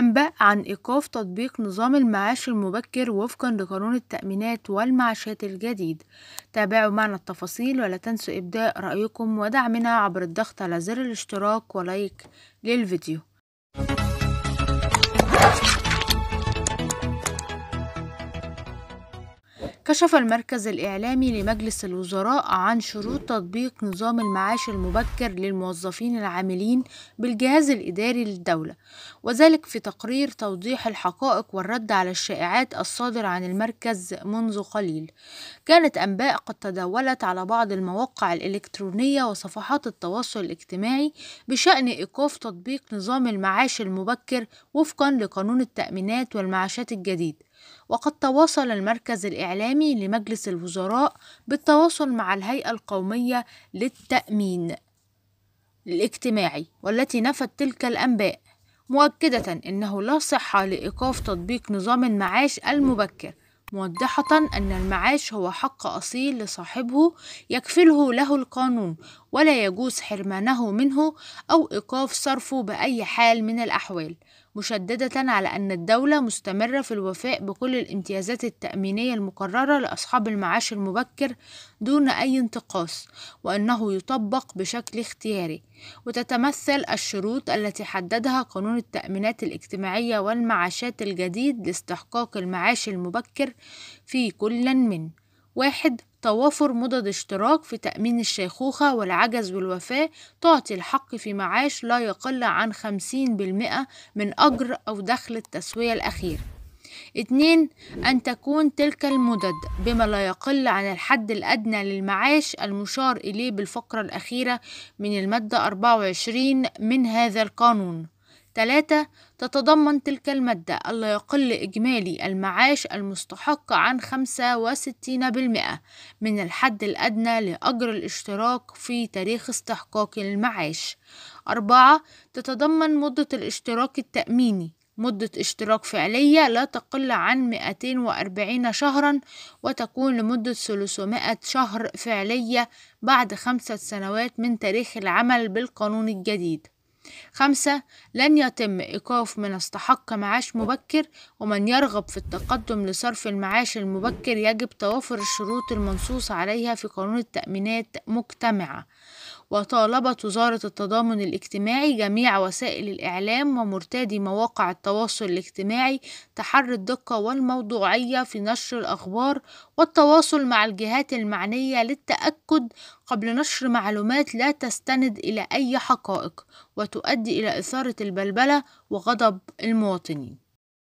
أنباء عن إيقاف تطبيق نظام المعاش المبكر وفقا لقانون التأمينات والمعاشات الجديد تابعوا معنا التفاصيل ولا تنسوا إبداء رأيكم ودعمنا عبر الضغط على زر الاشتراك ولايك للفيديو كشف المركز الإعلامي لمجلس الوزراء عن شروط تطبيق نظام المعاش المبكر للموظفين العاملين بالجهاز الإداري للدولة وذلك في تقرير توضيح الحقائق والرد على الشائعات الصادر عن المركز منذ قليل كانت أنباء قد تداولت على بعض المواقع الإلكترونية وصفحات التواصل الاجتماعي بشأن إيقاف تطبيق نظام المعاش المبكر وفقا لقانون التأمينات والمعاشات الجديد وقد تواصل المركز الإعلامي لمجلس الوزراء بالتواصل مع الهيئة القومية للتأمين الاجتماعي والتي نفت تلك الأنباء مؤكدة أنه لا صحة لإيقاف تطبيق نظام المعاش المبكر موضحة أن المعاش هو حق أصيل لصاحبه يكفله له القانون ولا يجوز حرمانه منه أو إيقاف صرفه بأي حال من الأحوال مشددة على أن الدولة مستمرة في الوفاء بكل الامتيازات التأمينية المقررة لأصحاب المعاش المبكر دون أي انتقاص وأنه يطبق بشكل اختياري وتتمثل الشروط التي حددها قانون التأمينات الاجتماعية والمعاشات الجديد لاستحقاق المعاش المبكر في كل من واحد توافر مدد اشتراك في تأمين الشيخوخة والعجز والوفاة تعطي الحق في معاش لا يقل عن 50% من أجر أو دخل التسوية الأخير اتنين أن تكون تلك المدد بما لا يقل عن الحد الأدنى للمعاش المشار إليه بالفقرة الأخيرة من المادة 24 من هذا القانون ثلاثة تتضمن تلك المادة ألا يقل إجمالي المعاش المستحق عن خمسة وستين بالمئة من الحد الأدنى لأجر الاشتراك في تاريخ استحقاق المعاش أربعة تتضمن مدة الاشتراك التأميني مدة اشتراك فعلية لا تقل عن 240 شهرا وتكون لمدة 300 شهر فعلية بعد خمسة سنوات من تاريخ العمل بالقانون الجديد خمسة لن يتم إيقاف من استحق معاش مبكر ومن يرغب في التقدم لصرف المعاش المبكر يجب توافر الشروط المنصوص عليها في قانون التأمينات مجتمعة وطالبت وزارة التضامن الاجتماعي جميع وسائل الإعلام ومرتادي مواقع التواصل الاجتماعي تحري الدقة والموضوعية في نشر الأخبار والتواصل مع الجهات المعنية للتأكد قبل نشر معلومات لا تستند إلى أي حقائق وتؤدي إلى إثارة البلبلة وغضب المواطنين